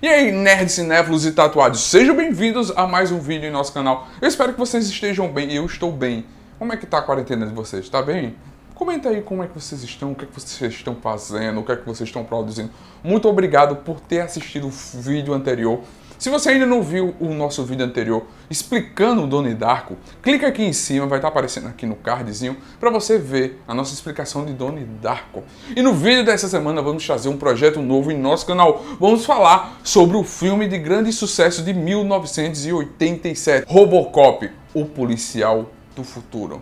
E aí, nerds, cinéfilos e tatuados, sejam bem-vindos a mais um vídeo em nosso canal. Eu espero que vocês estejam bem, eu estou bem. Como é que tá a quarentena de vocês, tá bem? Comenta aí como é que vocês estão, o que é que vocês estão fazendo, o que é que vocês estão produzindo. Muito obrigado por ter assistido o vídeo anterior. Se você ainda não viu o nosso vídeo anterior explicando o Doni Darko, clica aqui em cima, vai estar tá aparecendo aqui no cardzinho, para você ver a nossa explicação de Doni Darko. E no vídeo dessa semana vamos trazer um projeto novo em nosso canal. Vamos falar sobre o filme de grande sucesso de 1987, Robocop, o policial do futuro.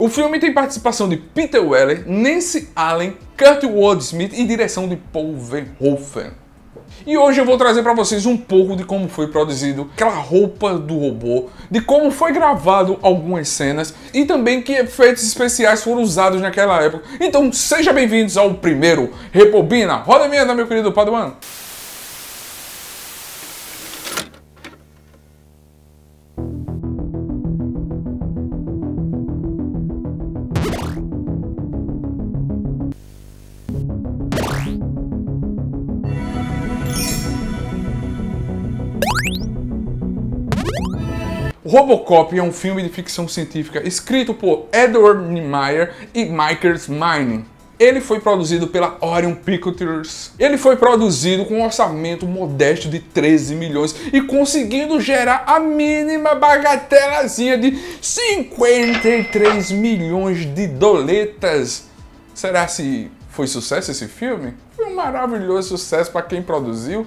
O filme tem participação de Peter Weller, Nancy Allen, Kurt Smith e direção de Paul Verhoeven. E hoje eu vou trazer para vocês um pouco de como foi produzido aquela roupa do robô, de como foi gravado algumas cenas e também que efeitos especiais foram usados naquela época. Então, sejam bem-vindos ao primeiro Repobina. Roda a minha, meu querido Paduan. Robocop é um filme de ficção científica escrito por Edward Niemeyer e Michael Mining. Ele foi produzido pela Orion Pictures. Ele foi produzido com um orçamento modesto de 13 milhões e conseguindo gerar a mínima bagatelazinha de 53 milhões de doletas. Será se foi sucesso esse filme? Foi um maravilhoso sucesso para quem produziu.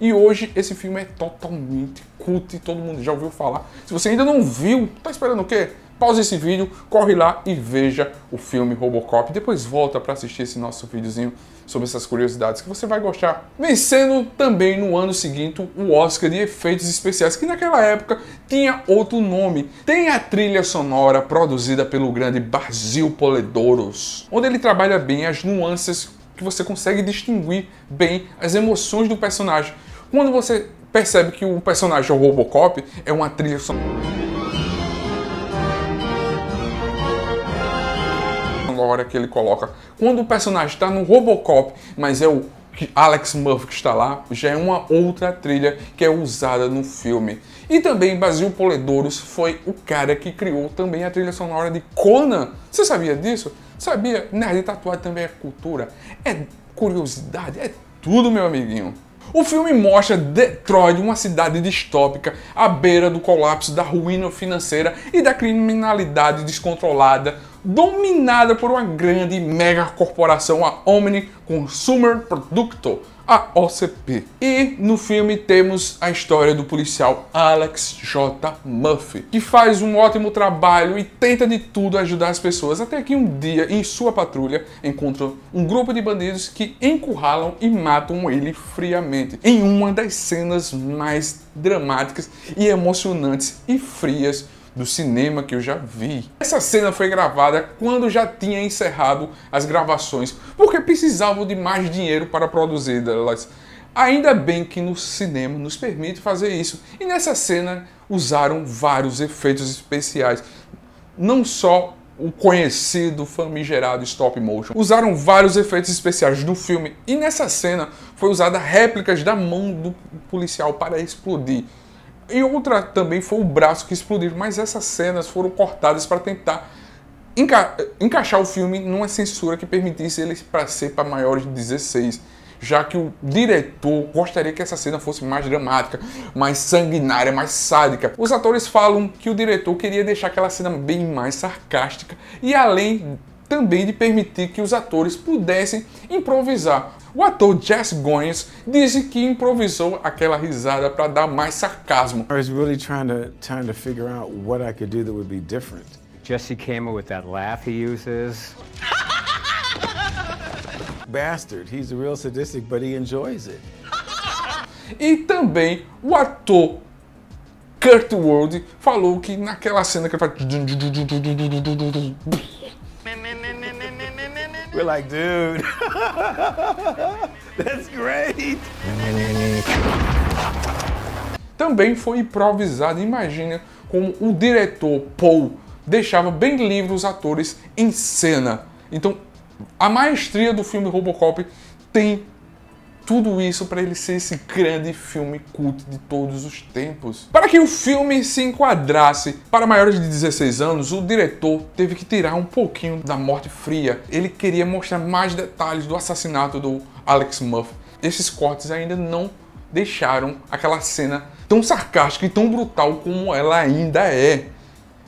E hoje esse filme é totalmente cult, todo mundo já ouviu falar. Se você ainda não viu, tá esperando o quê? Pause esse vídeo, corre lá e veja o filme Robocop. Depois volta para assistir esse nosso videozinho sobre essas curiosidades que você vai gostar. Vencendo também no ano seguinte o Oscar de Efeitos Especiais, que naquela época tinha outro nome. Tem a trilha sonora produzida pelo grande Basil Poledouros, onde ele trabalha bem as nuances que você consegue distinguir bem as emoções do personagem. Quando você percebe que o personagem o Robocop é uma trilha sonora que ele coloca. Quando o personagem está no Robocop, mas é o Alex Murphy que está lá, já é uma outra trilha que é usada no filme. E também Basil Poledouros foi o cara que criou também a trilha sonora de Conan. Você sabia disso? Sabia? Nerd tatuagem também é cultura, é curiosidade, é tudo, meu amiguinho. O filme mostra Detroit, uma cidade distópica, à beira do colapso da ruína financeira e da criminalidade descontrolada dominada por uma grande mega corporação, a Omni Consumer Producto, a OCP. E no filme temos a história do policial Alex J. Murphy, que faz um ótimo trabalho e tenta de tudo ajudar as pessoas, até que um dia, em sua patrulha, encontra um grupo de bandidos que encurralam e matam ele friamente, em uma das cenas mais dramáticas e emocionantes e frias do cinema que eu já vi. Essa cena foi gravada quando já tinha encerrado as gravações, porque precisavam de mais dinheiro para produzir elas. Ainda bem que no cinema nos permite fazer isso. E nessa cena usaram vários efeitos especiais, não só o conhecido famigerado stop motion. Usaram vários efeitos especiais do filme e nessa cena foi usada réplicas da mão do policial para explodir. E outra também foi o braço que explodiu, mas essas cenas foram cortadas para tentar enca encaixar o filme numa censura que permitisse ele para ser para maiores de 16, já que o diretor gostaria que essa cena fosse mais dramática, mais sanguinária, mais sádica. Os atores falam que o diretor queria deixar aquela cena bem mais sarcástica e além também de permitir que os atores pudessem improvisar. O ator Jess Goins disse que improvisou aquela risada para dar mais sarcasmo. I was really trying to trying to figure out what I could do that would be different. Jesse came up with that laugh he uses. Bastard, he's a real sadistic, but he enjoys it. e também o ator Kurt Ward falou que naquela cena que ele faz We're like, dude, that's great. Também foi improvisado, imagina como o diretor Paul deixava bem livre os atores em cena. Então, a maestria do filme Robocop tem tudo isso para ele ser esse grande filme cult de todos os tempos. Para que o filme se enquadrasse para maiores de 16 anos, o diretor teve que tirar um pouquinho da morte fria. Ele queria mostrar mais detalhes do assassinato do Alex Muff. Esses cortes ainda não deixaram aquela cena tão sarcástica e tão brutal como ela ainda é.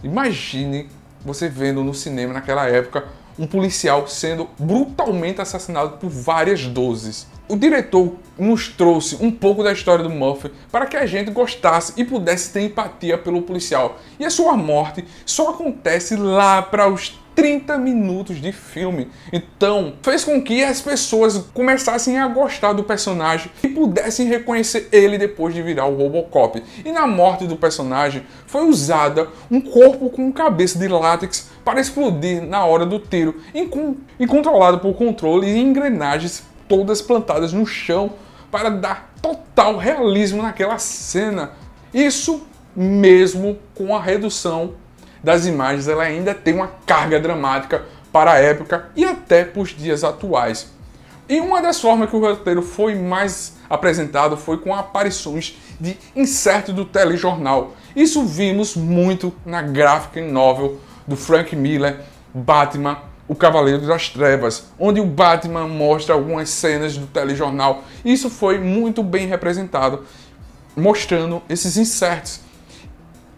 Imagine você vendo no cinema naquela época um policial sendo brutalmente assassinado por várias doses o diretor nos trouxe um pouco da história do Murphy para que a gente gostasse e pudesse ter empatia pelo policial. E a sua morte só acontece lá para os 30 minutos de filme. Então, fez com que as pessoas começassem a gostar do personagem e pudessem reconhecer ele depois de virar o Robocop. E na morte do personagem, foi usada um corpo com cabeça de látex para explodir na hora do tiro, controlado por controle e engrenagens todas plantadas no chão para dar total realismo naquela cena. Isso mesmo com a redução das imagens, ela ainda tem uma carga dramática para a época e até para os dias atuais. E uma das formas que o roteiro foi mais apresentado foi com aparições de inserto do telejornal. Isso vimos muito na graphic novel do Frank Miller, Batman o Cavaleiro das Trevas, onde o Batman mostra algumas cenas do telejornal. Isso foi muito bem representado, mostrando esses inserts.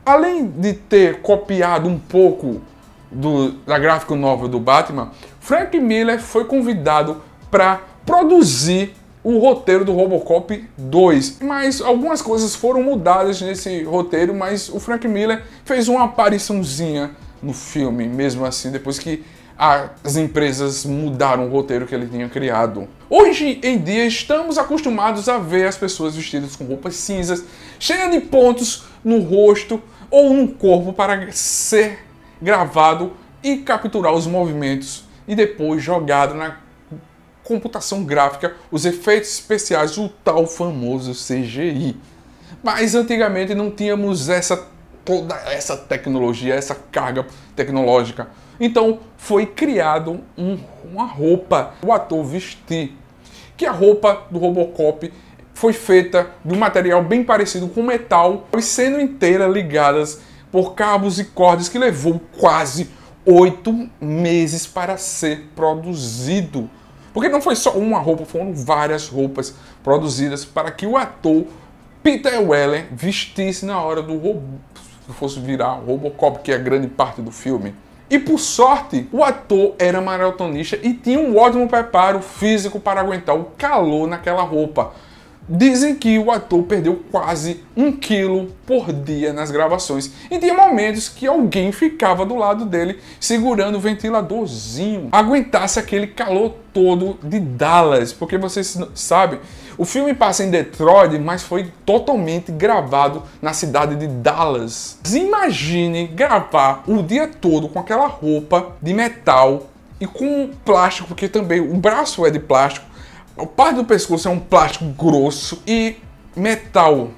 Além de ter copiado um pouco do, da gráfica nova do Batman, Frank Miller foi convidado para produzir o roteiro do Robocop 2. Mas algumas coisas foram mudadas nesse roteiro, mas o Frank Miller fez uma apariçãozinha no filme, mesmo assim, depois que as empresas mudaram o roteiro que ele tinha criado. Hoje em dia estamos acostumados a ver as pessoas vestidas com roupas cinzas, cheias de pontos no rosto ou no corpo para ser gravado e capturar os movimentos e depois jogado na computação gráfica, os efeitos especiais, o tal famoso CGI. Mas antigamente não tínhamos essa toda essa tecnologia, essa carga tecnológica então foi criado um, uma roupa, o ator vestir, que a roupa do Robocop foi feita de um material bem parecido com metal, e sendo inteira ligadas por cabos e cordas que levou quase oito meses para ser produzido. Porque não foi só uma roupa, foram várias roupas produzidas para que o ator Peter Weller vestisse na hora do robô, se fosse virar Robocop, que é a grande parte do filme. E por sorte, o ator era maratonista e tinha um ótimo preparo físico para aguentar o calor naquela roupa. Dizem que o ator perdeu quase um quilo por dia nas gravações e tinha momentos que alguém ficava do lado dele segurando o ventiladorzinho, aguentasse aquele calor todo de Dallas, porque vocês sabem o filme passa em Detroit, mas foi totalmente gravado na cidade de Dallas. Imagine gravar o dia todo com aquela roupa de metal e com plástico, porque também o braço é de plástico, a parte do pescoço é um plástico grosso e metal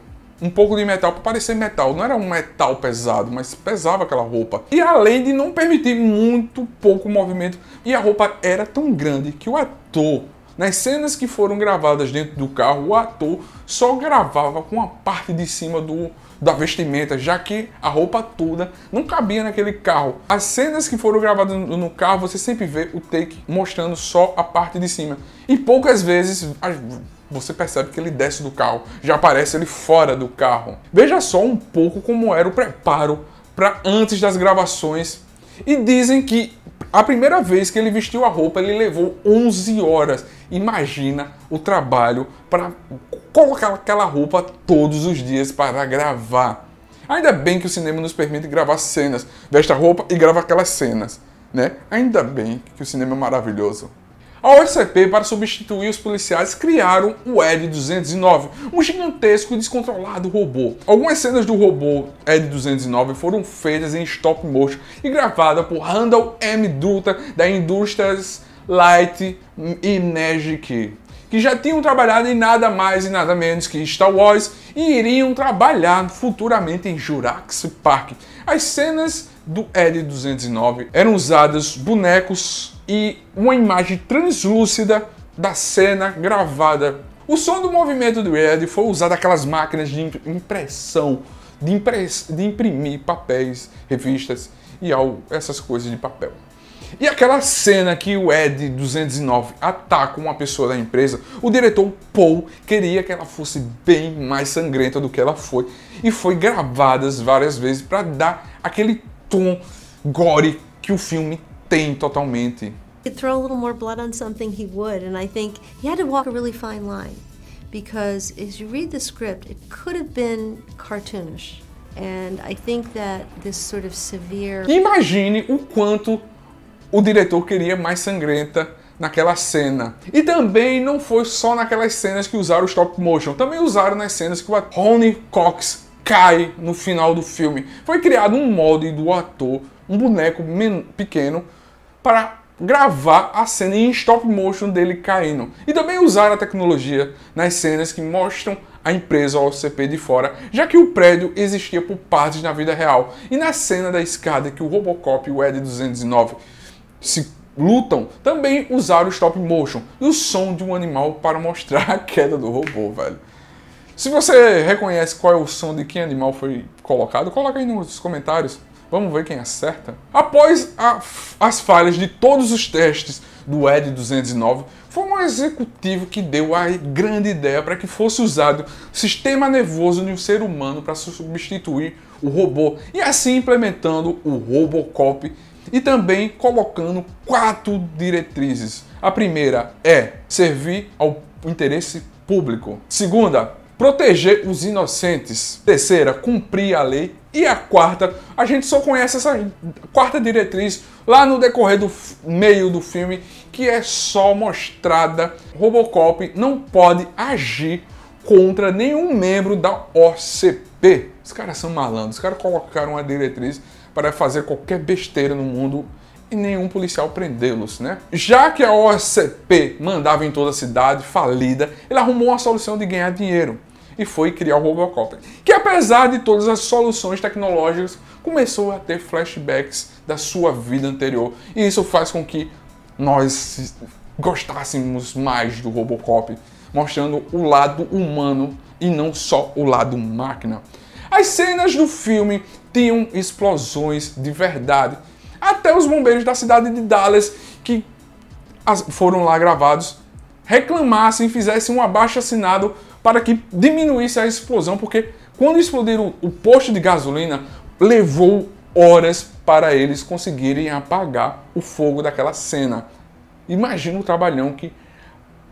um pouco de metal para parecer metal. Não era um metal pesado, mas pesava aquela roupa. E além de não permitir muito pouco movimento, e a roupa era tão grande que o ator nas cenas que foram gravadas dentro do carro, o ator só gravava com a parte de cima do da vestimenta, já que a roupa toda não cabia naquele carro. As cenas que foram gravadas no carro, você sempre vê o take mostrando só a parte de cima. E poucas vezes você percebe que ele desce do carro, já aparece ele fora do carro. Veja só um pouco como era o preparo para antes das gravações e dizem que a primeira vez que ele vestiu a roupa, ele levou 11 horas. Imagina o trabalho para colocar aquela roupa todos os dias para gravar. Ainda bem que o cinema nos permite gravar cenas. Veste a roupa e grava aquelas cenas, né? Ainda bem que o cinema é maravilhoso. A OCP, para substituir os policiais, criaram o L-209, um gigantesco e descontrolado robô. Algumas cenas do robô L-209 foram feitas em stop motion e gravadas por Randall M. Dutta, da Indústrias Light e Magic que já tinham trabalhado em nada mais e nada menos que Star Wars e iriam trabalhar futuramente em Jurassic Park. As cenas do L209 eram usados bonecos e uma imagem translúcida da cena gravada. O som do movimento do Ed foi usado aquelas máquinas de impressão, de, impress de imprimir papéis, revistas e ao essas coisas de papel. E aquela cena que o Ed 209 ataca uma pessoa da empresa, o diretor Paul queria que ela fosse bem mais sangrenta do que ela foi e foi gravadas várias vezes para dar aquele tom gore que o filme tem totalmente. He'd throw a little more blood on something he would, and I think he had to walk a really fine line because as you read the script, it could have been cartoonish. And I think that this sort of severe... Imagine o quanto o diretor queria mais sangrenta naquela cena. E também não foi só naquelas cenas que usaram o stop motion, também usaram nas cenas que o Ronnie Cox cai no final do filme. Foi criado um molde do ator, um boneco pequeno, para gravar a cena em stop motion dele caindo. E também usar a tecnologia nas cenas que mostram a empresa o CP de fora, já que o prédio existia por partes na vida real. E na cena da escada que o Robocop e o Ed 209 se lutam, também usaram o stop motion e o som de um animal para mostrar a queda do robô, velho. Se você reconhece qual é o som de que animal foi colocado, coloca aí nos comentários. Vamos ver quem acerta. Após a, as falhas de todos os testes do ED 209, foi um executivo que deu a grande ideia para que fosse usado o sistema nervoso de um ser humano para substituir o robô e assim implementando o Robocop e também colocando quatro diretrizes. A primeira é servir ao interesse público. Segunda, proteger os inocentes. Terceira, cumprir a lei. E a quarta, a gente só conhece essa quarta diretriz lá no decorrer do meio do filme, que é só mostrada. Robocop não pode agir contra nenhum membro da OCP. Os caras são malandros, os caras colocaram uma diretriz para fazer qualquer besteira no mundo e nenhum policial prendê-los, né? Já que a OSCP mandava em toda a cidade, falida, ele arrumou uma solução de ganhar dinheiro e foi criar o Robocop, que apesar de todas as soluções tecnológicas, começou a ter flashbacks da sua vida anterior, e isso faz com que nós gostássemos mais do Robocop, mostrando o lado humano e não só o lado máquina. As cenas do filme tinham explosões de verdade, até os bombeiros da cidade de Dallas, que foram lá gravados, reclamassem, fizessem um abaixo assinado para que diminuísse a explosão, porque quando explodiram o posto de gasolina, levou horas para eles conseguirem apagar o fogo daquela cena. Imagina o trabalhão que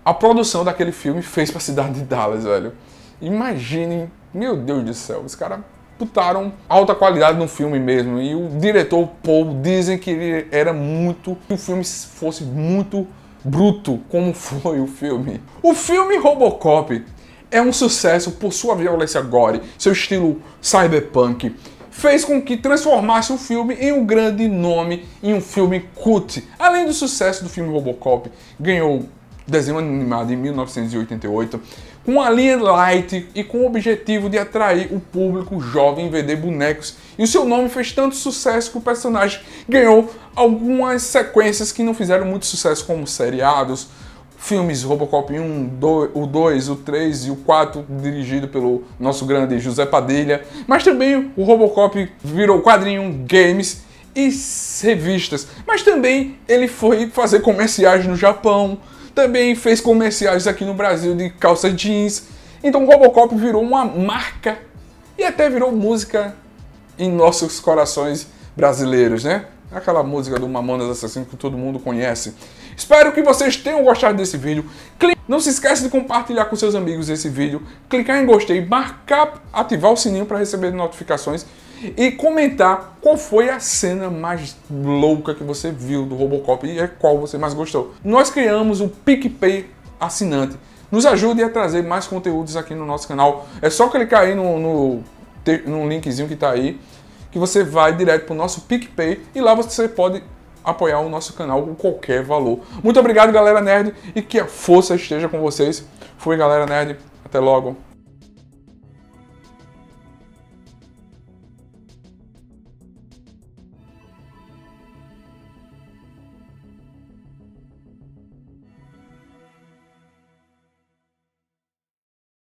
a produção daquele filme fez para a cidade de Dallas, velho. Imaginem, meu Deus do céu, os caras disputaram alta qualidade no filme mesmo. E o diretor Paul dizem que ele era muito. que o filme fosse muito bruto, como foi o filme. O filme Robocop é um sucesso por sua violência gore, seu estilo cyberpunk. Fez com que transformasse o filme em um grande nome, em um filme cult. Além do sucesso do filme Robocop, ganhou desenho animado em 1988 com a linha light e com o objetivo de atrair o público jovem em vender bonecos. E o seu nome fez tanto sucesso que o personagem ganhou algumas sequências que não fizeram muito sucesso, como seriados, filmes Robocop 1, 2, o 2, o 3 e o 4, dirigido pelo nosso grande José Padilha, mas também o Robocop virou quadrinho, games e revistas, mas também ele foi fazer comerciais no Japão, também fez comerciais aqui no Brasil de calça jeans. Então Robocop virou uma marca e até virou música em nossos corações brasileiros, né? Aquela música do Mamonas Assassino que todo mundo conhece. Espero que vocês tenham gostado desse vídeo. Não se esqueça de compartilhar com seus amigos esse vídeo, clicar em gostei, marcar, ativar o sininho para receber notificações e comentar qual foi a cena mais louca que você viu do Robocop e é qual você mais gostou. Nós criamos o PicPay assinante. Nos ajude a trazer mais conteúdos aqui no nosso canal. É só clicar aí no, no, no linkzinho que está aí, que você vai direto para o nosso PicPay e lá você pode apoiar o nosso canal com qualquer valor. Muito obrigado, galera nerd, e que a força esteja com vocês. Fui, galera nerd. Até logo.